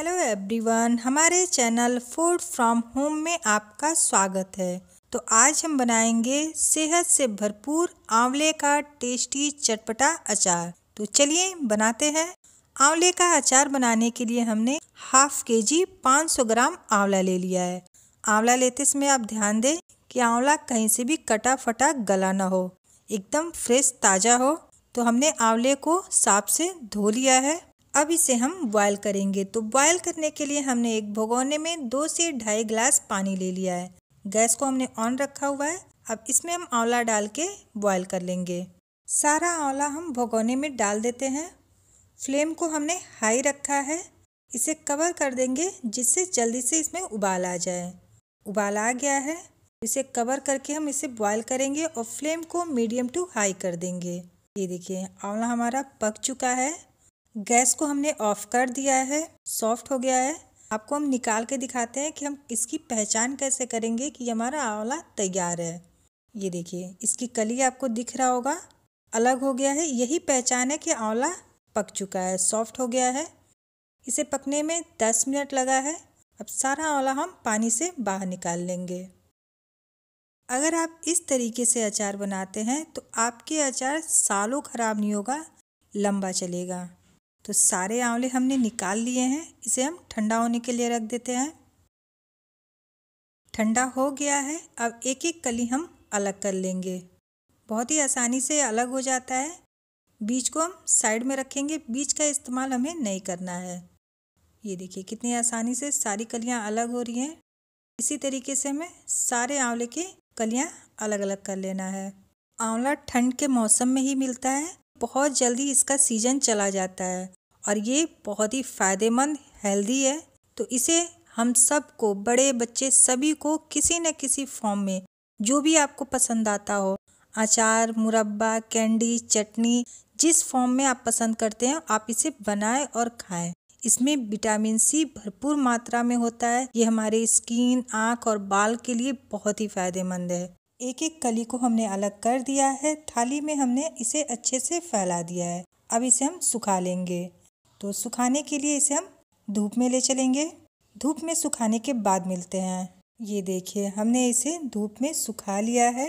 hello everyone हमारे channel food from home में आपका स्वागत है तो आज हम बनाएंगे सेहत से भरपूर आंवले का टेस्टी चटपटा अचार तो चलिए बनाते हैं आंवले का अचार बनाने के लिए हमने हाफ के जी पाँच सौ ग्राम आंवला ले लिया है आंवला लेते समय आप ध्यान दें कि आंवला कहीं से भी कटा फटा गला ना हो एकदम फ्रेश ताज़ा हो तो हमने आंवले को साफ से धो लिया है अब इसे हम बॉयल करेंगे तो बॉयल करने के लिए हमने एक भगोने में दो से ढाई ग्लास पानी ले लिया है गैस को हमने ऑन रखा हुआ है अब इसमें हम आंवला डाल के बॉयल कर लेंगे सारा आंवला हम भगोने में डाल देते हैं फ्लेम को हमने हाई रखा है इसे कवर कर देंगे जिससे जल्दी से इसमें उबाल आ जाए उबाल आ गया है इसे कवर करके हम इसे बॉयल करेंगे और फ्लेम को मीडियम टू हाई कर देंगे ये देखिए आंवला हमारा पक चुका है गैस को हमने ऑफ़ कर दिया है सॉफ्ट हो गया है आपको हम निकाल के दिखाते हैं कि हम इसकी पहचान कैसे करेंगे कि हमारा आंवला तैयार है ये देखिए इसकी कली आपको दिख रहा होगा अलग हो गया है यही पहचान है कि आंवला पक चुका है सॉफ्ट हो गया है इसे पकने में दस मिनट लगा है अब सारा आंवला हम पानी से बाहर निकाल लेंगे अगर आप इस तरीके से अचार बनाते हैं तो आपके अचार सालों ख़राब नहीं होगा लंबा चलेगा तो सारे आंवले हमने निकाल लिए हैं इसे हम ठंडा होने के लिए रख देते हैं ठंडा हो गया है अब एक एक कली हम अलग कर लेंगे बहुत ही आसानी से अलग हो जाता है बीज को हम साइड में रखेंगे बीज का इस्तेमाल हमें नहीं करना है ये देखिए कितनी आसानी से सारी कलियाँ अलग हो रही हैं इसी तरीके से हमें सारे आंवले की कलियाँ अलग अलग कर लेना है आंवला ठंड के मौसम में ही मिलता है बहुत जल्दी इसका सीजन चला जाता है और ये बहुत ही फ़ायदेमंद हेल्दी है तो इसे हम सबको बड़े बच्चे सभी को किसी न किसी फॉर्म में जो भी आपको पसंद आता हो अचार मुरब्बा कैंडी चटनी जिस फॉर्म में आप पसंद करते हैं आप इसे बनाएं और खाएं इसमें विटामिन सी भरपूर मात्रा में होता है ये हमारे स्किन आँख और बाल के लिए बहुत ही फायदेमंद है एक एक कली को हमने अलग कर दिया है थाली में हमने इसे अच्छे से फैला दिया है अब इसे हम सुखा लेंगे तो सुखाने के लिए इसे हम धूप में ले चलेंगे धूप में सुखाने के बाद मिलते हैं ये देखिए हमने इसे धूप में सुखा लिया है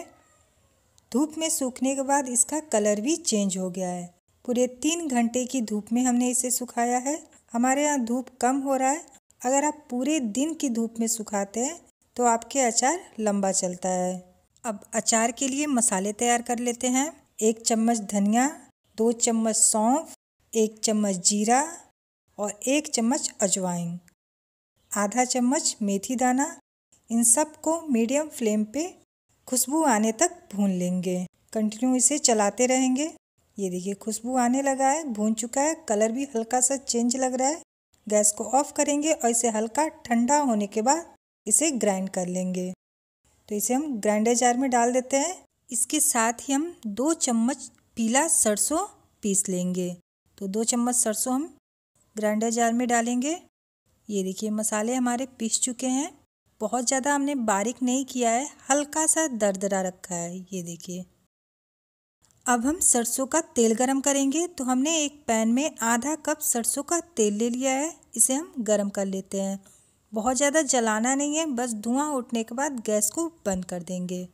धूप में सूखने के बाद इसका कलर भी चेंज हो गया है पूरे तीन घंटे की धूप में हमने इसे सुखाया है हमारे यहाँ धूप कम हो रहा है अगर आप पूरे दिन की धूप में सुखाते हैं तो आपके अचार लंबा चलता है अब अचार के लिए मसाले तैयार कर लेते हैं एक चम्मच धनिया दो चम्मच सौंफ एक चम्मच जीरा और एक चम्मच अजवाइन आधा चम्मच मेथी दाना इन सब को मीडियम फ्लेम पे खुशबू आने तक भून लेंगे कंटिन्यू इसे चलाते रहेंगे ये देखिए खुशबू आने लगा है भून चुका है कलर भी हल्का सा चेंज लग रहा है गैस को ऑफ करेंगे और इसे हल्का ठंडा होने के बाद इसे ग्राइंड कर लेंगे तो इसे हम ग्राइंडर जार में डाल देते हैं इसके साथ ही हम दो चम्मच पीला सरसों पीस लेंगे तो दो चम्मच सरसों हम ग्राइंडर जार में डालेंगे ये देखिए मसाले हमारे पीस चुके हैं बहुत ज़्यादा हमने बारीक नहीं किया है हल्का सा दरदरा रखा है ये देखिए अब हम सरसों का तेल गरम करेंगे तो हमने एक पैन में आधा कप सरसों का तेल ले लिया है इसे हम गरम कर लेते हैं बहुत ज़्यादा जलाना नहीं है बस धुआं उठने के बाद गैस को बंद कर देंगे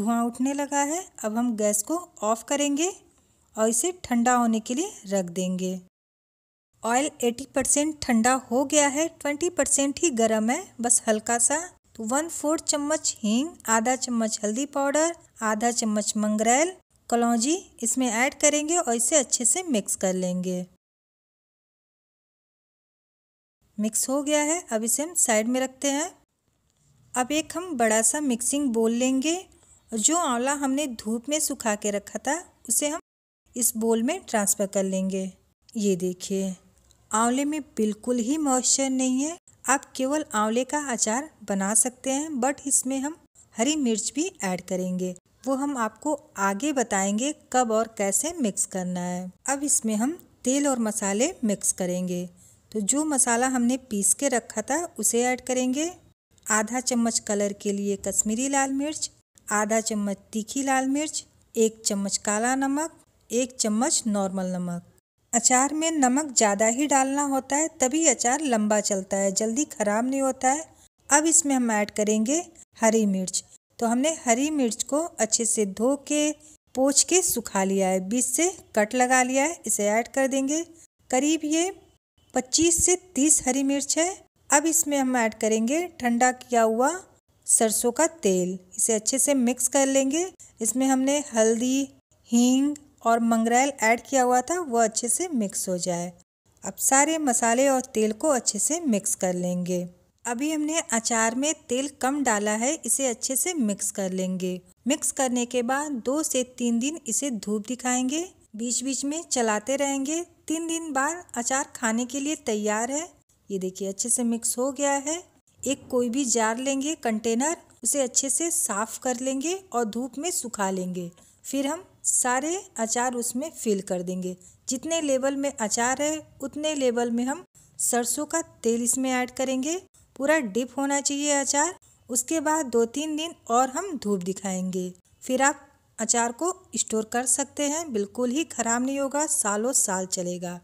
धुआं उठने लगा है अब हम गैस को ऑफ़ करेंगे और इसे ठंडा होने के लिए रख देंगे ऑयल 80 परसेंट ठंडा हो गया है 20 परसेंट ही गर्म है बस हल्का सा तो वन फोर्थ चम्मच हींग आधा चम्मच हल्दी पाउडर आधा चम्मच मंगरेल कलौजी इसमें ऐड करेंगे और इसे अच्छे से मिक्स कर लेंगे मिक्स हो गया है अब इसे हम साइड में रखते हैं अब एक हम बड़ा सा मिक्सिंग बोल लेंगे और जो आंवला हमने धूप में सुखा के रखा था उसे हम इस बोल में ट्रांसफ़र कर लेंगे ये देखिए आंवले में बिल्कुल ही मॉइस्चर नहीं है आप केवल आंवले का अचार बना सकते हैं बट इसमें हम हरी मिर्च भी ऐड करेंगे वो हम आपको आगे बताएंगे कब और कैसे मिक्स करना है अब इसमें हम तेल और मसाले मिक्स करेंगे तो जो मसाला हमने पीस के रखा था उसे ऐड करेंगे आधा चम्मच कलर के लिए कश्मीरी लाल मिर्च आधा चम्मच तीखी लाल मिर्च एक चम्मच काला नमक एक चम्मच नॉर्मल नमक अचार में नमक ज़्यादा ही डालना होता है तभी अचार लंबा चलता है जल्दी ख़राब नहीं होता है अब इसमें हम ऐड करेंगे हरी मिर्च तो हमने हरी मिर्च को अच्छे से धो के पोछ के सुखा लिया है बीच से कट लगा लिया है इसे ऐड कर देंगे करीब ये 25 से 30 हरी मिर्च है अब इसमें हम ऐड करेंगे ठंडा किया हुआ सरसों का तेल इसे अच्छे से मिक्स कर लेंगे इसमें हमने हल्दी हींग और मंगरेल ऐड किया हुआ था वो अच्छे से मिक्स हो जाए अब सारे मसाले और तेल को अच्छे से मिक्स कर लेंगे अभी हमने अचार में तेल कम डाला है इसे अच्छे से मिक्स कर लेंगे मिक्स करने के बाद दो से तीन दिन इसे धूप दिखाएंगे बीच बीच में चलाते रहेंगे तीन दिन बाद अचार खाने के लिए तैयार है ये देखिए अच्छे से मिक्स हो गया है एक कोई भी जार लेंगे कंटेनर उसे अच्छे से साफ़ कर लेंगे और धूप में सुखा लेंगे फिर हम सारे अचार उसमें फिल कर देंगे जितने लेवल में अचार है उतने लेवल में हम सरसों का तेल इसमें ऐड करेंगे पूरा डिप होना चाहिए अचार उसके बाद दो तीन दिन और हम धूप दिखाएंगे फिर आप अचार को स्टोर कर सकते हैं बिल्कुल ही ख़राब नहीं होगा सालों साल चलेगा